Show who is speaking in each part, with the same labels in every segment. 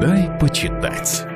Speaker 1: Дай почитать.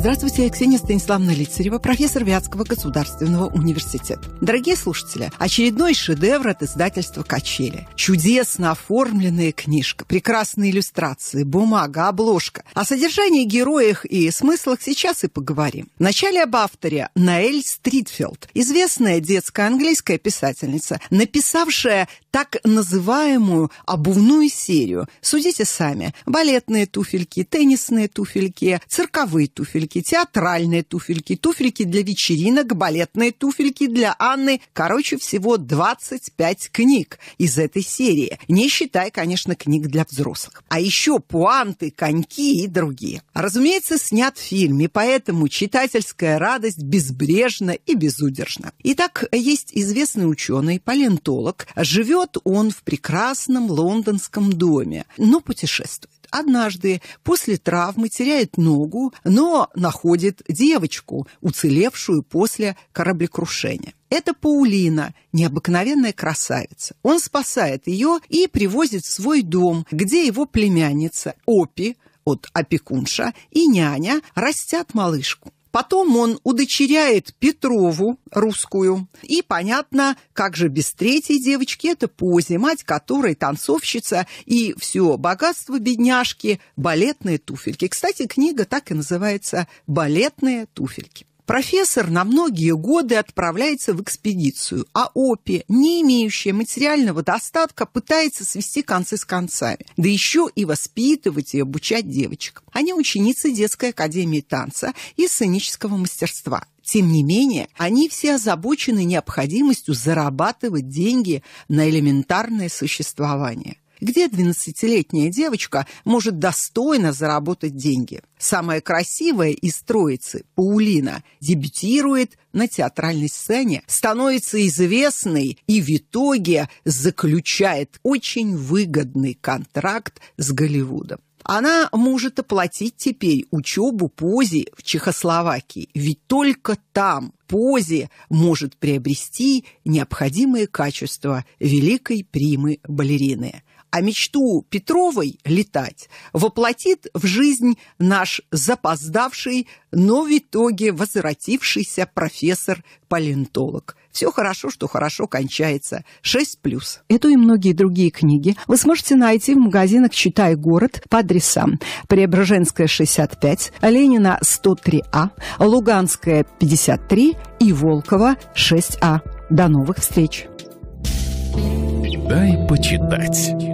Speaker 1: Здравствуйте, я Ксения Станиславовна Лицарева, профессор Вятского государственного университета. Дорогие слушатели, очередной шедевр от издательства «Качели». Чудесно оформленная книжка, прекрасные иллюстрации, бумага, обложка. О содержании, героях и смыслах сейчас и поговорим. Вначале об авторе Наэль Стритфилд, известная детская английская писательница, написавшая так называемую обувную серию. Судите сами. Балетные туфельки, теннисные туфельки, цирковые туфельки, туфельки, театральные туфельки, туфельки для вечеринок, балетные туфельки для Анны. Короче, всего 25 книг из этой серии, не считая, конечно, книг для взрослых. А еще пуанты, коньки и другие. Разумеется, снят в фильме, поэтому читательская радость безбрежна и безудержна. Итак, есть известный ученый, палеонтолог. Живет он в прекрасном лондонском доме, но путешествует однажды после травмы теряет ногу, но находит девочку, уцелевшую после кораблекрушения. Это Паулина, необыкновенная красавица. Он спасает ее и привозит в свой дом, где его племянница Опи, от опекунша, и няня растят малышку. Потом он удочеряет Петрову, русскую. И понятно, как же без третьей девочки, это Пози, мать которой танцовщица и все богатство бедняжки – балетные туфельки. Кстати, книга так и называется «Балетные туфельки». Профессор на многие годы отправляется в экспедицию, а ОПИ, не имеющая материального достатка, пытается свести концы с концами, да еще и воспитывать и обучать девочек. Они ученицы детской академии танца и сценического мастерства. Тем не менее, они все озабочены необходимостью зарабатывать деньги на элементарное существование. Где 12-летняя девочка может достойно заработать деньги? Самая красивая из троицы, Паулина, дебютирует на театральной сцене, становится известной и в итоге заключает очень выгодный контракт с Голливудом. Она может оплатить теперь учебу Пози в Чехословакии, ведь только там Пози может приобрести необходимые качества великой примы-балерины а мечту Петровой летать воплотит в жизнь наш запоздавший, но в итоге возвратившийся профессор-палеонтолог. «Все хорошо, что хорошо кончается». 6+. Эту и многие другие книги вы сможете найти в магазинах «Читай город» по адресам Преображенская, 65, Ленина, 103А, Луганская, 53 и Волкова, 6А. До новых встреч! Дай почитать.